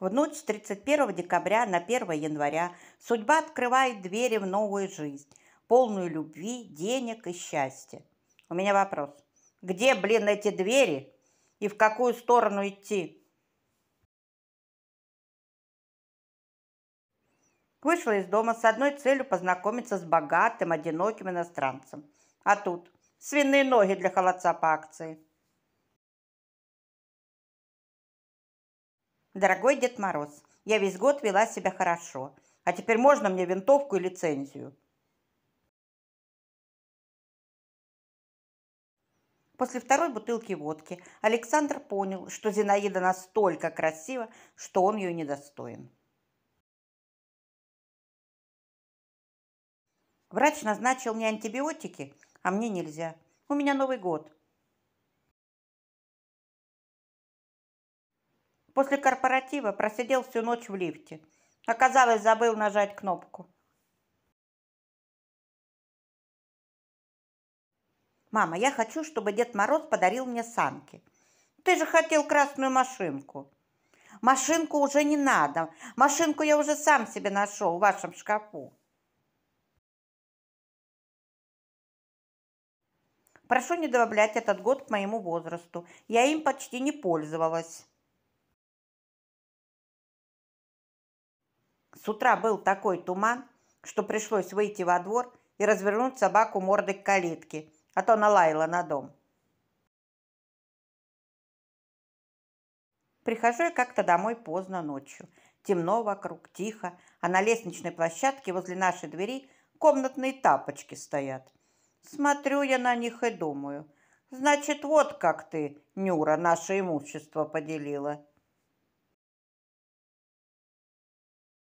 В ночь с 31 декабря на 1 января судьба открывает двери в новую жизнь, полную любви, денег и счастья. У меня вопрос. Где, блин, эти двери и в какую сторону идти? Вышла из дома с одной целью познакомиться с богатым, одиноким иностранцем. А тут свиные ноги для холодца по акции – Дорогой Дед Мороз, я весь год вела себя хорошо, а теперь можно мне винтовку и лицензию? После второй бутылки водки Александр понял, что Зинаида настолько красива, что он ее недостоин. Врач назначил мне антибиотики, а мне нельзя. У меня Новый год. После корпоратива просидел всю ночь в лифте. Оказалось, забыл нажать кнопку. «Мама, я хочу, чтобы Дед Мороз подарил мне санки. Ты же хотел красную машинку». «Машинку уже не надо. Машинку я уже сам себе нашел в вашем шкафу». Прошу не добавлять этот год к моему возрасту. Я им почти не пользовалась. С утра был такой туман, что пришлось выйти во двор и развернуть собаку мордой к калитке, а то налаяла на дом. Прихожу я как-то домой поздно ночью. Темно вокруг, тихо, а на лестничной площадке возле нашей двери комнатные тапочки стоят. Смотрю я на них и думаю, значит, вот как ты, Нюра, наше имущество поделила.